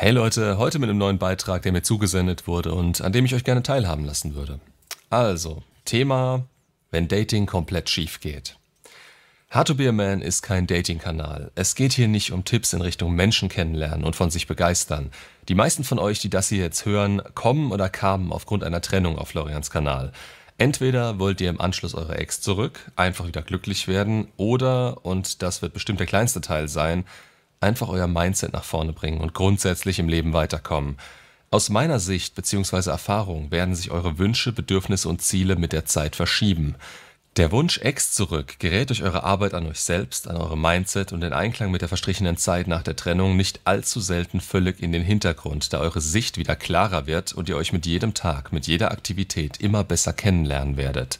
Hey Leute, heute mit einem neuen Beitrag, der mir zugesendet wurde und an dem ich euch gerne teilhaben lassen würde. Also, Thema, wenn Dating komplett schief geht. Hard to Be a Man ist kein Dating-Kanal. Es geht hier nicht um Tipps in Richtung Menschen kennenlernen und von sich begeistern. Die meisten von euch, die das hier jetzt hören, kommen oder kamen aufgrund einer Trennung auf Florians Kanal. Entweder wollt ihr im Anschluss eurer Ex zurück, einfach wieder glücklich werden, oder, und das wird bestimmt der kleinste Teil sein, einfach euer Mindset nach vorne bringen und grundsätzlich im Leben weiterkommen. Aus meiner Sicht bzw. Erfahrung werden sich eure Wünsche, Bedürfnisse und Ziele mit der Zeit verschieben. Der Wunsch Ex zurück gerät durch eure Arbeit an euch selbst, an eure Mindset und den Einklang mit der verstrichenen Zeit nach der Trennung nicht allzu selten völlig in den Hintergrund, da eure Sicht wieder klarer wird und ihr euch mit jedem Tag, mit jeder Aktivität immer besser kennenlernen werdet.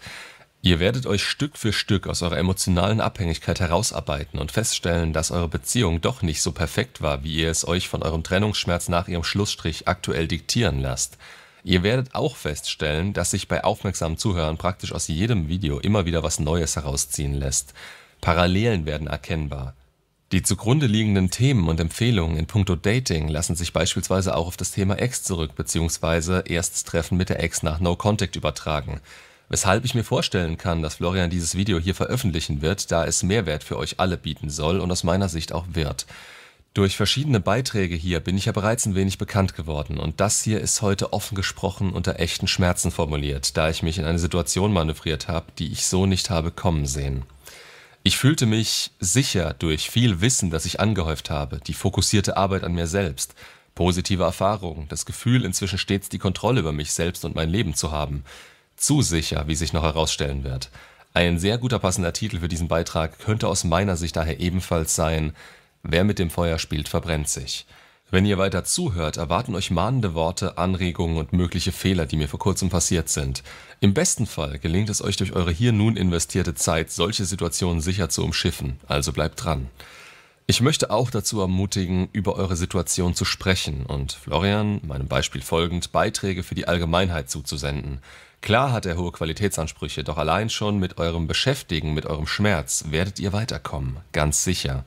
Ihr werdet euch Stück für Stück aus eurer emotionalen Abhängigkeit herausarbeiten und feststellen, dass eure Beziehung doch nicht so perfekt war, wie ihr es euch von eurem Trennungsschmerz nach ihrem Schlussstrich aktuell diktieren lasst. Ihr werdet auch feststellen, dass sich bei aufmerksamen Zuhörern praktisch aus jedem Video immer wieder was Neues herausziehen lässt. Parallelen werden erkennbar. Die zugrunde liegenden Themen und Empfehlungen in puncto Dating lassen sich beispielsweise auch auf das Thema Ex zurück bzw. erstes Treffen mit der Ex nach No Contact übertragen – Weshalb ich mir vorstellen kann, dass Florian dieses Video hier veröffentlichen wird, da es Mehrwert für euch alle bieten soll und aus meiner Sicht auch wird. Durch verschiedene Beiträge hier bin ich ja bereits ein wenig bekannt geworden und das hier ist heute offen gesprochen unter echten Schmerzen formuliert, da ich mich in eine Situation manövriert habe, die ich so nicht habe kommen sehen. Ich fühlte mich sicher durch viel Wissen, das ich angehäuft habe, die fokussierte Arbeit an mir selbst, positive Erfahrungen, das Gefühl, inzwischen stets die Kontrolle über mich selbst und mein Leben zu haben, zu sicher, wie sich noch herausstellen wird. Ein sehr guter passender Titel für diesen Beitrag könnte aus meiner Sicht daher ebenfalls sein Wer mit dem Feuer spielt, verbrennt sich. Wenn ihr weiter zuhört, erwarten euch mahnende Worte, Anregungen und mögliche Fehler, die mir vor kurzem passiert sind. Im besten Fall gelingt es euch durch eure hier nun investierte Zeit, solche Situationen sicher zu umschiffen, also bleibt dran. Ich möchte auch dazu ermutigen, über eure Situation zu sprechen und Florian, meinem Beispiel folgend, Beiträge für die Allgemeinheit zuzusenden. Klar hat er hohe Qualitätsansprüche, doch allein schon mit eurem Beschäftigen, mit eurem Schmerz werdet ihr weiterkommen, ganz sicher.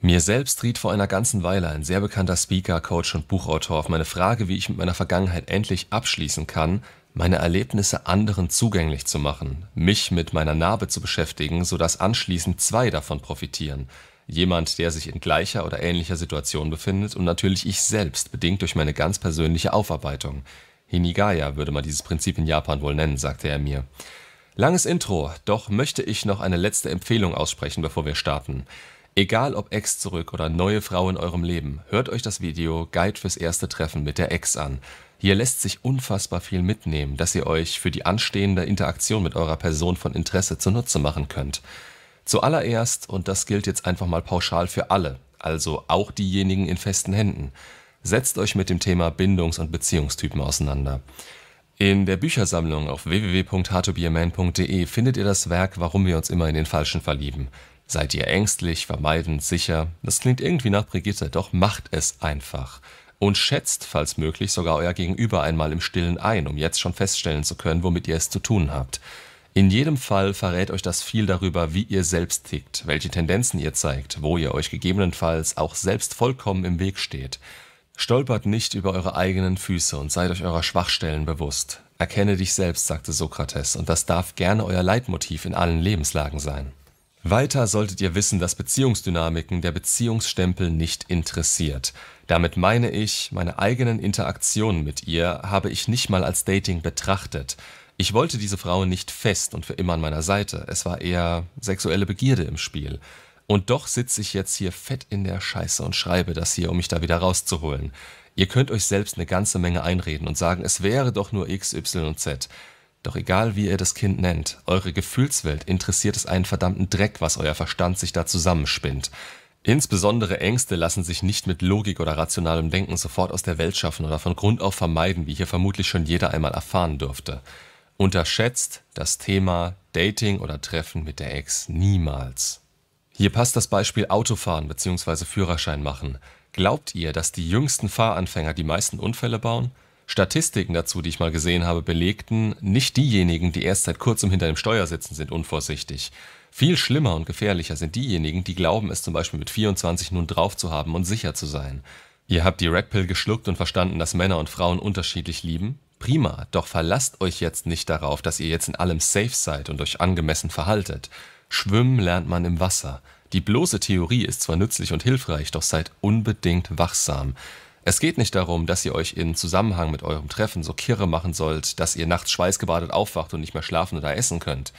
Mir selbst riet vor einer ganzen Weile ein sehr bekannter Speaker, Coach und Buchautor auf meine Frage, wie ich mit meiner Vergangenheit endlich abschließen kann, meine Erlebnisse anderen zugänglich zu machen, mich mit meiner Narbe zu beschäftigen, sodass anschließend zwei davon profitieren. Jemand, der sich in gleicher oder ähnlicher Situation befindet und natürlich ich selbst, bedingt durch meine ganz persönliche Aufarbeitung. Hinigaya würde man dieses Prinzip in Japan wohl nennen, sagte er mir. Langes Intro, doch möchte ich noch eine letzte Empfehlung aussprechen, bevor wir starten. Egal ob Ex zurück oder neue Frau in eurem Leben, hört euch das Video Guide fürs erste Treffen mit der Ex an. Hier lässt sich unfassbar viel mitnehmen, dass ihr euch für die anstehende Interaktion mit eurer Person von Interesse zunutze machen könnt. Zuallererst, und das gilt jetzt einfach mal pauschal für alle, also auch diejenigen in festen Händen, setzt euch mit dem Thema Bindungs- und Beziehungstypen auseinander. In der Büchersammlung auf www.hardtobierman.de findet ihr das Werk Warum wir uns immer in den Falschen verlieben. Seid ihr ängstlich, vermeidend, sicher? Das klingt irgendwie nach Brigitte, doch macht es einfach. Und schätzt, falls möglich, sogar euer Gegenüber einmal im Stillen ein, um jetzt schon feststellen zu können, womit ihr es zu tun habt. In jedem Fall verrät euch das viel darüber, wie ihr selbst tickt, welche Tendenzen ihr zeigt, wo ihr euch gegebenenfalls auch selbst vollkommen im Weg steht. Stolpert nicht über eure eigenen Füße und seid euch eurer Schwachstellen bewusst. Erkenne dich selbst, sagte Sokrates, und das darf gerne euer Leitmotiv in allen Lebenslagen sein. Weiter solltet ihr wissen, dass Beziehungsdynamiken der Beziehungsstempel nicht interessiert. Damit meine ich, meine eigenen Interaktionen mit ihr habe ich nicht mal als Dating betrachtet. Ich wollte diese Frau nicht fest und für immer an meiner Seite. Es war eher sexuelle Begierde im Spiel. Und doch sitze ich jetzt hier fett in der Scheiße und schreibe das hier, um mich da wieder rauszuholen. Ihr könnt euch selbst eine ganze Menge einreden und sagen, es wäre doch nur X, Y und Z. Doch egal, wie ihr das Kind nennt, eure Gefühlswelt interessiert es einen verdammten Dreck, was euer Verstand sich da zusammenspinnt. Insbesondere Ängste lassen sich nicht mit Logik oder rationalem Denken sofort aus der Welt schaffen oder von Grund auf vermeiden, wie hier vermutlich schon jeder einmal erfahren dürfte. Unterschätzt das Thema Dating oder Treffen mit der Ex niemals. Hier passt das Beispiel Autofahren bzw. Führerschein machen. Glaubt ihr, dass die jüngsten Fahranfänger die meisten Unfälle bauen? Statistiken dazu, die ich mal gesehen habe, belegten, nicht diejenigen, die erst seit kurzem hinter dem Steuer sitzen, sind unvorsichtig. Viel schlimmer und gefährlicher sind diejenigen, die glauben, es zum Beispiel mit 24 nun drauf zu haben und sicher zu sein. Ihr habt die Red Pill geschluckt und verstanden, dass Männer und Frauen unterschiedlich lieben? Prima, doch verlasst euch jetzt nicht darauf, dass ihr jetzt in allem safe seid und euch angemessen verhaltet. Schwimmen lernt man im Wasser. Die bloße Theorie ist zwar nützlich und hilfreich, doch seid unbedingt wachsam. Es geht nicht darum, dass ihr euch in Zusammenhang mit eurem Treffen so kirre machen sollt, dass ihr nachts schweißgebadet aufwacht und nicht mehr schlafen oder essen könnt.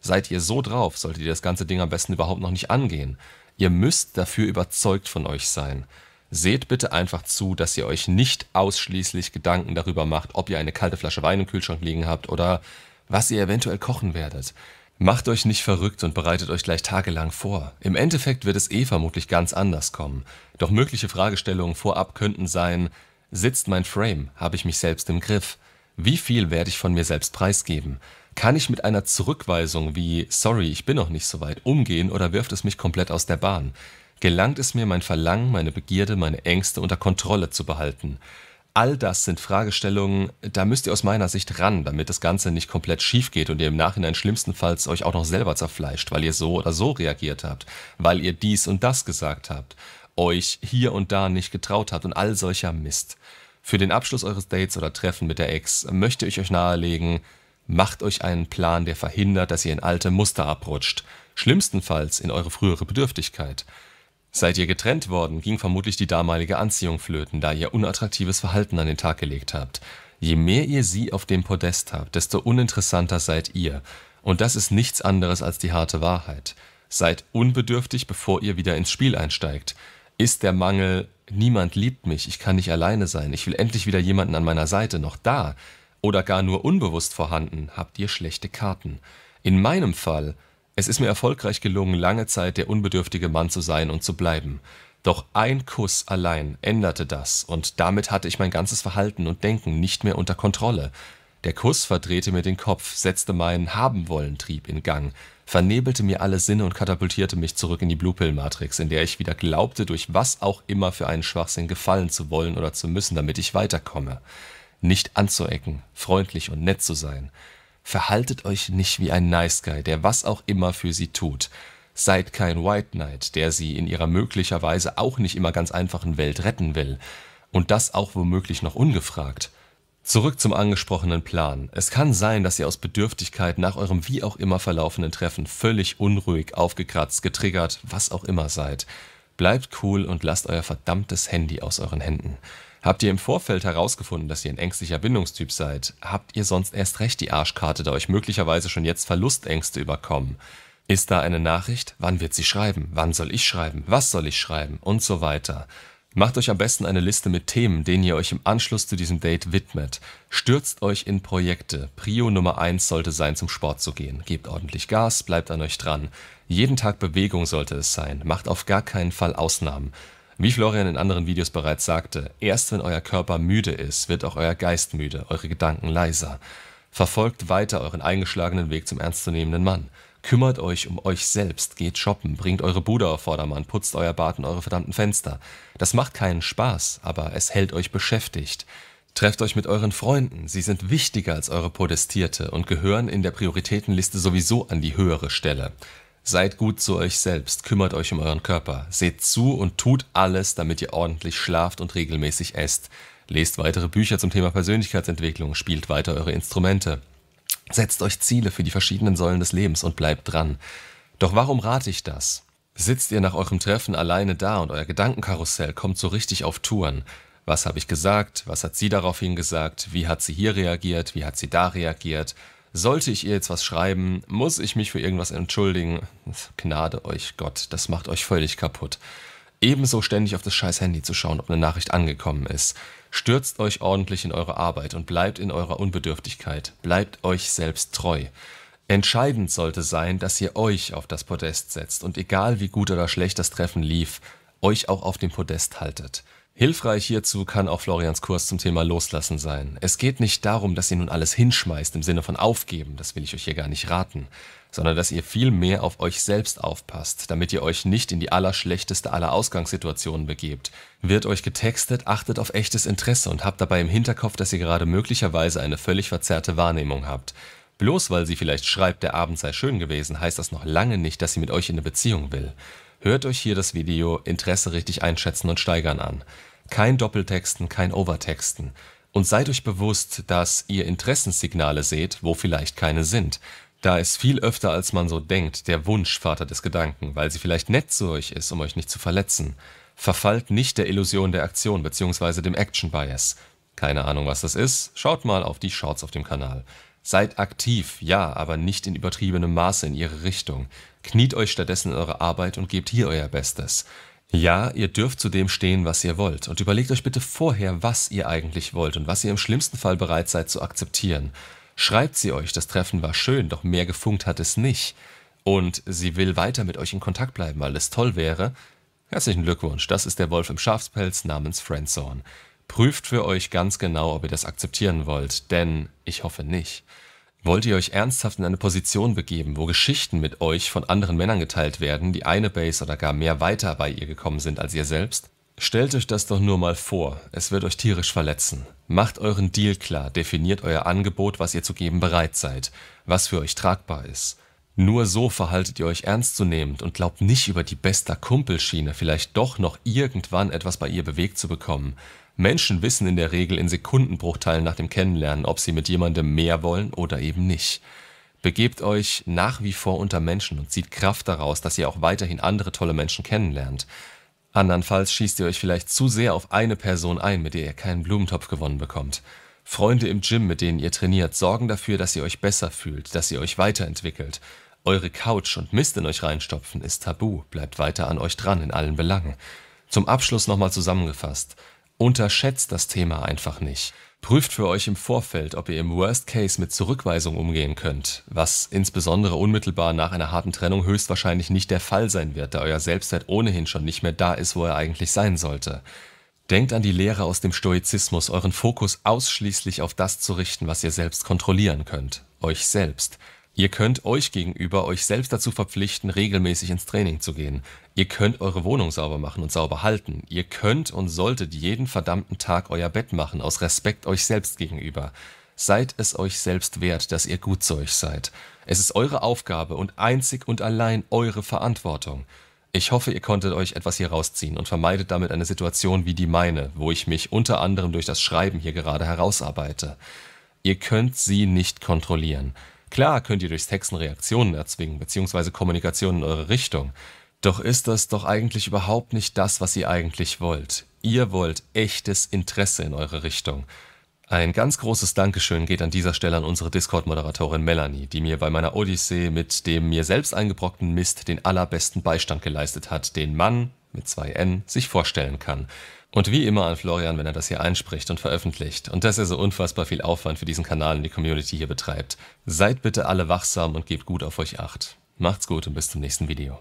Seid ihr so drauf, solltet ihr das ganze Ding am besten überhaupt noch nicht angehen. Ihr müsst dafür überzeugt von euch sein. Seht bitte einfach zu, dass ihr euch nicht ausschließlich Gedanken darüber macht, ob ihr eine kalte Flasche Wein im Kühlschrank liegen habt oder was ihr eventuell kochen werdet. Macht euch nicht verrückt und bereitet euch gleich tagelang vor. Im Endeffekt wird es eh vermutlich ganz anders kommen. Doch mögliche Fragestellungen vorab könnten sein, sitzt mein Frame, habe ich mich selbst im Griff? Wie viel werde ich von mir selbst preisgeben? Kann ich mit einer Zurückweisung wie sorry, ich bin noch nicht so weit umgehen oder wirft es mich komplett aus der Bahn? Gelangt es mir, mein Verlangen, meine Begierde, meine Ängste unter Kontrolle zu behalten? All das sind Fragestellungen, da müsst ihr aus meiner Sicht ran, damit das Ganze nicht komplett schief geht und ihr im Nachhinein schlimmstenfalls euch auch noch selber zerfleischt, weil ihr so oder so reagiert habt, weil ihr dies und das gesagt habt, euch hier und da nicht getraut habt und all solcher Mist. Für den Abschluss eures Dates oder Treffen mit der Ex möchte ich euch nahelegen, macht euch einen Plan, der verhindert, dass ihr in alte Muster abrutscht, schlimmstenfalls in eure frühere Bedürftigkeit. Seid ihr getrennt worden, ging vermutlich die damalige Anziehung flöten, da ihr unattraktives Verhalten an den Tag gelegt habt. Je mehr ihr sie auf dem Podest habt, desto uninteressanter seid ihr. Und das ist nichts anderes als die harte Wahrheit. Seid unbedürftig, bevor ihr wieder ins Spiel einsteigt. Ist der Mangel, niemand liebt mich, ich kann nicht alleine sein, ich will endlich wieder jemanden an meiner Seite, noch da, oder gar nur unbewusst vorhanden, habt ihr schlechte Karten. In meinem Fall es ist mir erfolgreich gelungen, lange Zeit der unbedürftige Mann zu sein und zu bleiben. Doch ein Kuss allein änderte das, und damit hatte ich mein ganzes Verhalten und Denken nicht mehr unter Kontrolle. Der Kuss verdrehte mir den Kopf, setzte meinen Haben-wollen-Trieb in Gang, vernebelte mir alle Sinne und katapultierte mich zurück in die Blue Pill Matrix, in der ich wieder glaubte, durch was auch immer für einen Schwachsinn gefallen zu wollen oder zu müssen, damit ich weiterkomme. Nicht anzuecken, freundlich und nett zu sein, Verhaltet euch nicht wie ein Nice Guy, der was auch immer für sie tut. Seid kein White Knight, der sie in ihrer möglicherweise auch nicht immer ganz einfachen Welt retten will. Und das auch womöglich noch ungefragt. Zurück zum angesprochenen Plan. Es kann sein, dass ihr aus Bedürftigkeit nach eurem wie auch immer verlaufenden Treffen völlig unruhig, aufgekratzt, getriggert, was auch immer seid. Bleibt cool und lasst euer verdammtes Handy aus euren Händen. Habt ihr im Vorfeld herausgefunden, dass ihr ein ängstlicher Bindungstyp seid, habt ihr sonst erst recht die Arschkarte, da euch möglicherweise schon jetzt Verlustängste überkommen. Ist da eine Nachricht? Wann wird sie schreiben? Wann soll ich schreiben? Was soll ich schreiben? Und so weiter. Macht euch am besten eine Liste mit Themen, denen ihr euch im Anschluss zu diesem Date widmet. Stürzt euch in Projekte. Prio Nummer eins sollte sein, zum Sport zu gehen. Gebt ordentlich Gas, bleibt an euch dran. Jeden Tag Bewegung sollte es sein. Macht auf gar keinen Fall Ausnahmen. Wie Florian in anderen Videos bereits sagte, erst wenn euer Körper müde ist, wird auch euer Geist müde, eure Gedanken leiser. Verfolgt weiter euren eingeschlagenen Weg zum ernstzunehmenden Mann. Kümmert euch um euch selbst, geht shoppen, bringt eure Bude auf Vordermann, putzt euer Bad und eure verdammten Fenster. Das macht keinen Spaß, aber es hält euch beschäftigt. Trefft euch mit euren Freunden, sie sind wichtiger als eure Podestierte und gehören in der Prioritätenliste sowieso an die höhere Stelle. Seid gut zu euch selbst, kümmert euch um euren Körper, seht zu und tut alles, damit ihr ordentlich schlaft und regelmäßig esst. Lest weitere Bücher zum Thema Persönlichkeitsentwicklung, spielt weiter eure Instrumente. Setzt euch Ziele für die verschiedenen Säulen des Lebens und bleibt dran. Doch warum rate ich das? Sitzt ihr nach eurem Treffen alleine da und euer Gedankenkarussell kommt so richtig auf Touren. Was habe ich gesagt? Was hat sie daraufhin gesagt? Wie hat sie hier reagiert? Wie hat sie da reagiert? Sollte ich ihr jetzt was schreiben, muss ich mich für irgendwas entschuldigen. Gnade euch Gott, das macht euch völlig kaputt. Ebenso ständig auf das scheiß Handy zu schauen, ob eine Nachricht angekommen ist. Stürzt euch ordentlich in eure Arbeit und bleibt in eurer Unbedürftigkeit. Bleibt euch selbst treu. Entscheidend sollte sein, dass ihr euch auf das Podest setzt und egal wie gut oder schlecht das Treffen lief, euch auch auf dem Podest haltet. Hilfreich hierzu kann auch Florians Kurs zum Thema Loslassen sein. Es geht nicht darum, dass ihr nun alles hinschmeißt im Sinne von aufgeben, das will ich euch hier gar nicht raten, sondern dass ihr viel mehr auf euch selbst aufpasst, damit ihr euch nicht in die allerschlechteste aller Ausgangssituationen begebt. Wird euch getextet, achtet auf echtes Interesse und habt dabei im Hinterkopf, dass ihr gerade möglicherweise eine völlig verzerrte Wahrnehmung habt. Bloß weil sie vielleicht schreibt, der Abend sei schön gewesen, heißt das noch lange nicht, dass sie mit euch in eine Beziehung will. Hört euch hier das Video Interesse richtig einschätzen und steigern an. Kein Doppeltexten, kein Overtexten. Und seid euch bewusst, dass ihr Interessenssignale seht, wo vielleicht keine sind. Da ist viel öfter, als man so denkt, der Wunsch Vater des Gedanken, weil sie vielleicht nett zu euch ist, um euch nicht zu verletzen. Verfallt nicht der Illusion der Aktion bzw. dem Action Bias. Keine Ahnung, was das ist? Schaut mal auf die Shorts auf dem Kanal. Seid aktiv, ja, aber nicht in übertriebenem Maße in ihre Richtung. Kniet euch stattdessen in eure Arbeit und gebt hier euer Bestes. Ja, ihr dürft zu dem stehen, was ihr wollt, und überlegt euch bitte vorher, was ihr eigentlich wollt und was ihr im schlimmsten Fall bereit seid zu akzeptieren. Schreibt sie euch, das Treffen war schön, doch mehr gefunkt hat es nicht. Und sie will weiter mit euch in Kontakt bleiben, weil es toll wäre. Herzlichen Glückwunsch, das ist der Wolf im Schafspelz namens Friendzone. Prüft für euch ganz genau, ob ihr das akzeptieren wollt, denn ich hoffe nicht. Wollt ihr euch ernsthaft in eine Position begeben, wo Geschichten mit euch von anderen Männern geteilt werden, die eine Base oder gar mehr weiter bei ihr gekommen sind als ihr selbst? Stellt euch das doch nur mal vor, es wird euch tierisch verletzen. Macht euren Deal klar, definiert euer Angebot, was ihr zu geben bereit seid, was für euch tragbar ist. Nur so verhaltet ihr euch ernstzunehmend und glaubt nicht über die bester Kumpelschiene vielleicht doch noch irgendwann etwas bei ihr bewegt zu bekommen, Menschen wissen in der Regel in Sekundenbruchteilen nach dem Kennenlernen, ob sie mit jemandem mehr wollen oder eben nicht. Begebt euch nach wie vor unter Menschen und zieht Kraft daraus, dass ihr auch weiterhin andere tolle Menschen kennenlernt. Andernfalls schießt ihr euch vielleicht zu sehr auf eine Person ein, mit der ihr keinen Blumentopf gewonnen bekommt. Freunde im Gym, mit denen ihr trainiert, sorgen dafür, dass ihr euch besser fühlt, dass ihr euch weiterentwickelt. Eure Couch und Mist in euch reinstopfen ist tabu, bleibt weiter an euch dran in allen Belangen. Zum Abschluss nochmal zusammengefasst. Unterschätzt das Thema einfach nicht. Prüft für euch im Vorfeld, ob ihr im Worst Case mit Zurückweisung umgehen könnt, was insbesondere unmittelbar nach einer harten Trennung höchstwahrscheinlich nicht der Fall sein wird, da euer Selbstwert ohnehin schon nicht mehr da ist, wo er eigentlich sein sollte. Denkt an die Lehre aus dem Stoizismus, euren Fokus ausschließlich auf das zu richten, was ihr selbst kontrollieren könnt, euch selbst. Ihr könnt euch gegenüber euch selbst dazu verpflichten, regelmäßig ins Training zu gehen. Ihr könnt eure Wohnung sauber machen und sauber halten. Ihr könnt und solltet jeden verdammten Tag euer Bett machen, aus Respekt euch selbst gegenüber. Seid es euch selbst wert, dass ihr gut zu euch seid. Es ist eure Aufgabe und einzig und allein eure Verantwortung. Ich hoffe, ihr konntet euch etwas hier rausziehen und vermeidet damit eine Situation wie die meine, wo ich mich unter anderem durch das Schreiben hier gerade herausarbeite. Ihr könnt sie nicht kontrollieren. Klar könnt ihr durch Texten Reaktionen erzwingen, beziehungsweise Kommunikation in eure Richtung. Doch ist das doch eigentlich überhaupt nicht das, was ihr eigentlich wollt. Ihr wollt echtes Interesse in eure Richtung. Ein ganz großes Dankeschön geht an dieser Stelle an unsere Discord-Moderatorin Melanie, die mir bei meiner Odyssee mit dem mir selbst eingebrockten Mist den allerbesten Beistand geleistet hat, den Mann mit zwei N sich vorstellen kann. Und wie immer an Florian, wenn er das hier einspricht und veröffentlicht und dass er so unfassbar viel Aufwand für diesen Kanal und die Community hier betreibt. Seid bitte alle wachsam und gebt gut auf euch acht. Macht's gut und bis zum nächsten Video.